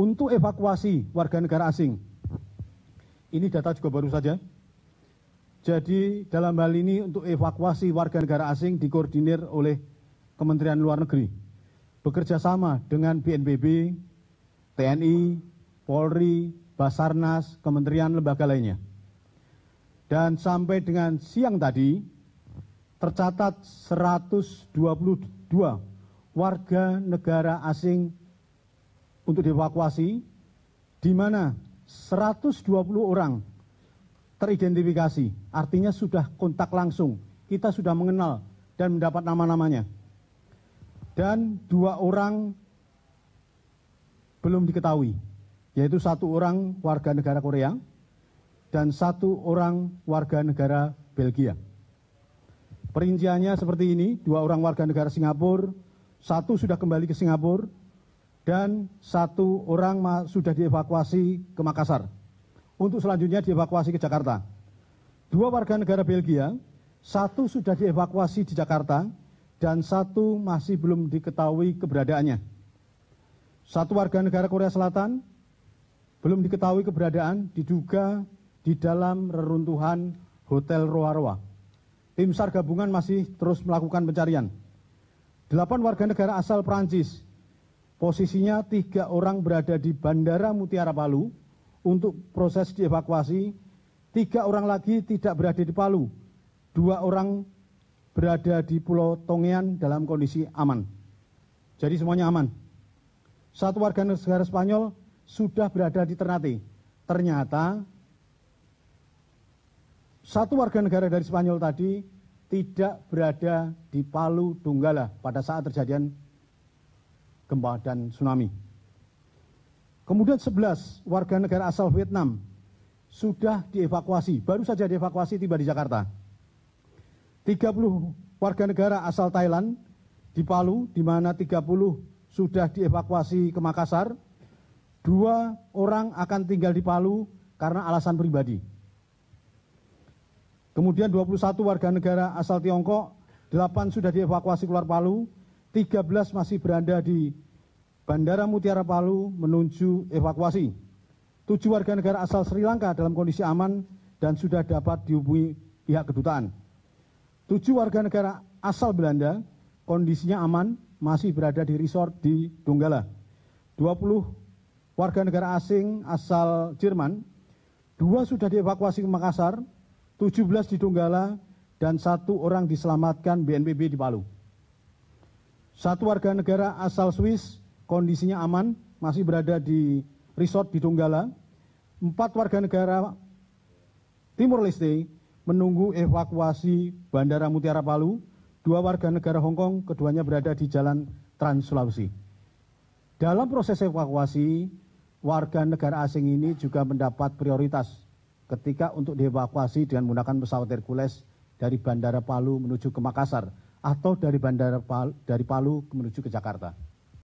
untuk evakuasi warga negara asing. Ini data juga baru saja. Jadi dalam hal ini untuk evakuasi warga negara asing dikoordinir oleh Kementerian Luar Negeri. Bekerja sama dengan BNPB, TNI, Polri, Basarnas, Kementerian lembaga lainnya. Dan sampai dengan siang tadi, tercatat 122 warga negara asing untuk dievakuasi di mana 120 orang teridentifikasi, artinya sudah kontak langsung, kita sudah mengenal dan mendapat nama-namanya. Dan dua orang belum diketahui, yaitu satu orang warga negara Korea dan satu orang warga negara Belgia. Perinciannya seperti ini, dua orang warga negara Singapura, satu sudah kembali ke Singapura, dan satu orang sudah dievakuasi ke Makassar. Untuk selanjutnya dievakuasi ke Jakarta. Dua warga negara Belgia, satu sudah dievakuasi di Jakarta dan satu masih belum diketahui keberadaannya. Satu warga negara Korea Selatan belum diketahui keberadaan diduga di dalam reruntuhan Hotel Roa-Roa. Tim SAR gabungan masih terus melakukan pencarian. Delapan warga negara asal Prancis posisinya tiga orang berada di bandara mutiara palu untuk proses dievakuasi tiga orang lagi tidak berada di palu dua orang berada di pulau tongean dalam kondisi aman jadi semuanya aman satu warga negara Spanyol sudah berada di Ternate ternyata satu warga negara dari Spanyol tadi tidak berada di Palu Donggala pada saat terjadian gempa dan tsunami. Kemudian 11 warga negara asal Vietnam sudah dievakuasi, baru saja dievakuasi tiba di Jakarta. 30 warga negara asal Thailand di Palu, di mana 30 sudah dievakuasi ke Makassar. Dua orang akan tinggal di Palu karena alasan pribadi. Kemudian 21 warga negara asal Tiongkok, 8 sudah dievakuasi keluar Palu, tiga belas masih berada di Bandara Mutiara Palu menuju evakuasi. Tujuh warga negara asal Sri Lanka dalam kondisi aman dan sudah dapat dihubungi pihak kedutaan. Tujuh warga negara asal Belanda kondisinya aman masih berada di resort di Donggala. 20 warga negara asing asal Jerman, dua sudah dievakuasi ke Makassar, 17 di Donggala, dan satu orang diselamatkan BNPB di Palu satu warga negara asal swiss kondisinya aman masih berada di resort di donggala empat warga negara timur leste menunggu evakuasi bandara mutiara palu dua warga negara Hong Kong, keduanya berada di jalan trans sulawesi dalam proses evakuasi warga negara asing ini juga mendapat prioritas ketika untuk dievakuasi dengan menggunakan pesawat Hercules dari Bandara Palu menuju ke Makassar atau dari bandara dari palu menuju ke jakarta